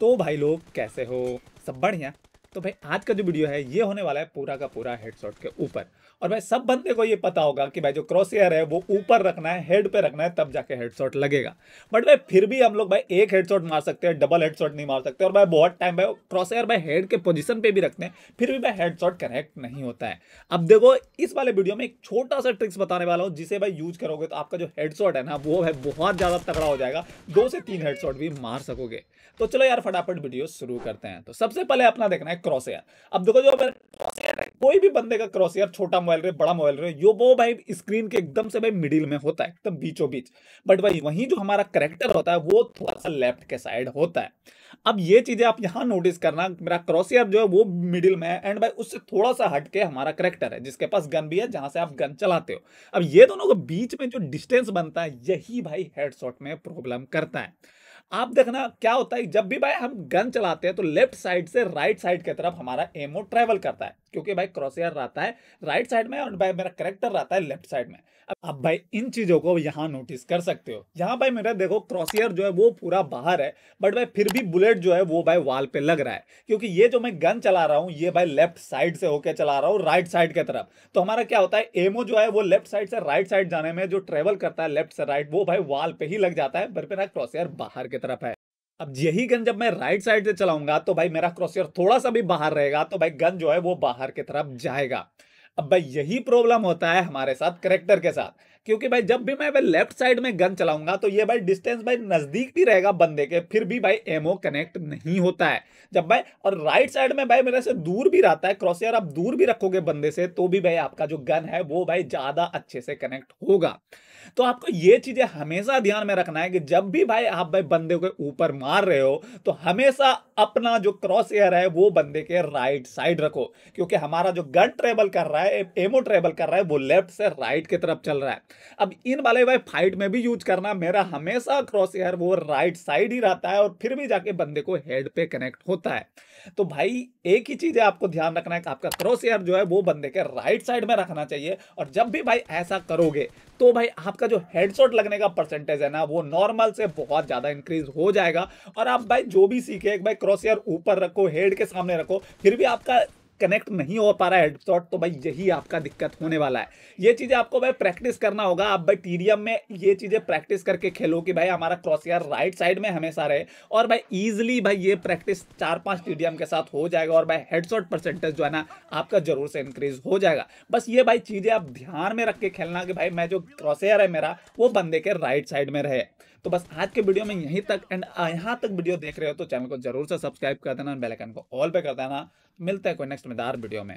तो भाई लोग कैसे हो सब बढ़िया तो भाई आज का जो वीडियो है ये होने वाला है पूरा का पूरा हेडशॉट के ऊपर और भाई सब बंदे को ये पता होगा कि भाई जो क्रॉस एयर है वो ऊपर रखना है हेड पे रखना है तब जाके हेडशॉट लगेगा बट भाई फिर भी हम लोग भाई एक हेडशॉट मार सकते हैं डबल हेडशॉट नहीं मार सकते और भाई बहुत टाइम भाई क्रॉस एयर भाई हेड के पोजिशन पर भी रखते हैं फिर भी भाई हेडशॉट कनेक्ट नहीं होता है अब देखो इस वाले वीडियो में एक छोटा सा ट्रिक्स बताने वाला हूँ जिसे भाई यूज करोगे तो आपका जो हेडशॉट है ना वो है बहुत ज़्यादा तगड़ा हो जाएगा दो से तीन हेडशॉट भी मार सकोगे तो चलो यार फटाफट वीडियो शुरू करते हैं तो सबसे पहले अपना देखना है क्रॉस एयर अब देखो जो मेरे क्रॉस एयर है कोई भी बंदे का क्रॉस एयर छोटा मोबाइल रहे बड़ा मोबाइल रहे यो वो भाई स्क्रीन के एकदम से भाई मिडिल में होता है एकदम बीचों बीच बट भाई वहीं जो हमारा करेक्टर होता है वो थोड़ा सा लेफ्ट के साइड होता है अब ये चीजें आप यहाँ नोटिस करना मेरा क्रॉस एयर जो है वो मिडिल में है एंड भाई उससे थोड़ा सा हट के हमारा करेक्टर है जिसके पास गन भी है जहां से आप गन चलाते हो अब ये दोनों के बीच में जो डिस्टेंस बनता है यही भाई हेडशॉट में प्रॉब्लम करता है आप देखना क्या होता है जब भी भाई हम गन चलाते हैं तो लेफ्ट साइड से राइट साइड की तरफ हमारा एमओ ट्रेवल करता है क्योंकि भाई क्रॉसियर रहता है राइट साइड में और भाई मेरा करेक्टर रहता है लेफ्ट साइड में अब भाई इन चीज़ों को यहाँ नोटिस कर सकते हो यहाँ भाई मेरा देखो क्रॉसियर जो है वो पूरा बाहर है बट भाई फिर भी बुलेट जो है वो भाई वाल पे लग रहा है क्योंकि ये जो मैं गन चला रहा हूँ ये भाई लेफ्ट साइड से होकर चला रहा हूँ राइट साइड की तरफ तो हमारा क्या होता है एमओ जो है वो लेफ्ट साइड से राइट साइड जाने में जो ट्रेवल करता है लेफ्ट से राइट वो भाई वाल पे ही लग जाता है बट मेरा क्रॉसियर बाहर के की तरफ है अब यही गन जब मैं राइट साइड से चलाऊंगा तो भाई मेरा क्रॉसियर थोड़ा सा भी बाहर रहेगा तो भाई गन जो है वो बाहर की तरफ जाएगा अब भाई यही प्रॉब्लम होता है हमारे साथ करेक्टर के साथ क्योंकि भाई जब भी मैं भाई लेफ्ट साइड में गन चलाऊंगा तो ये भाई डिस्टेंस भाई नज़दीक भी रहेगा बंदे के फिर भी भाई एमओ कनेक्ट नहीं होता है जब भाई और राइट साइड में भाई मेरे से दूर भी रहता है क्रॉसियर आप दूर भी रखोगे बंदे से तो भी भाई आपका जो गन है वो भाई ज़्यादा अच्छे से कनेक्ट होगा तो आपको ये चीज़ें हमेशा ध्यान में रखना है कि जब भी भाई आप भाई बंदे को ऊपर मार रहे हो तो हमेशा अपना जो क्रॉस एयर है वो बंदे के राइट साइड रखो क्योंकि हमारा जो गन ट्रेवल कर रहा है एमओ ट्रेवल कर रहा है वो लेफ्ट से राइट की तरफ चल रहा है अब इन वाले भाई फाइट में भी यूज करना मेरा हमेशा क्रॉस एयर वो राइट साइड ही रहता है और फिर भी जाके बंदे को हेड पे कनेक्ट होता है तो भाई एक ही चीज है आपको ध्यान रखना है कि आपका क्रॉस एयर जो है वो बंदे के राइट साइड में रखना चाहिए और जब भी भाई ऐसा करोगे तो भाई आपका जो हेडशॉट लगने का परसेंटेज है ना वो नॉर्मल से बहुत ज़्यादा इंक्रीज हो जाएगा और आप भाई जो भी सीखे भाई क्रॉस एयर ऊपर रखो हेड के सामने रखो फिर भी आपका कनेक्ट नहीं हो पा रहा है हेडसॉट तो भाई यही आपका दिक्कत होने वाला है ये चीज़ें आपको भाई प्रैक्टिस करना होगा आप भाई टीरियम में ये चीज़ें प्रैक्टिस करके खेलो कि भाई हमारा क्रॉस यार राइट साइड में हमेशा रहे और भाई ईजिली भाई ये प्रैक्टिस चार पाँच टीरियम के साथ हो जाएगा और भाई हेडसॉट परसेंटेज जो है ना आपका जरूर से इंक्रीज हो जाएगा बस ये भाई चीज़ें आप ध्यान में रख के खेलना कि भाई मैं जो क्रॉसहेयर है मेरा वो बंदे के राइट साइड में रहे तो बस आज के वीडियो में यहीं तक एंड यहाँ तक वीडियो देख रहे हो तो चैनल को जरूर से सब्सक्राइब कर देना बेलाइकन को ऑल पे कर देना मिलते हैं कोई नेक्स्ट मजेदार वीडियो में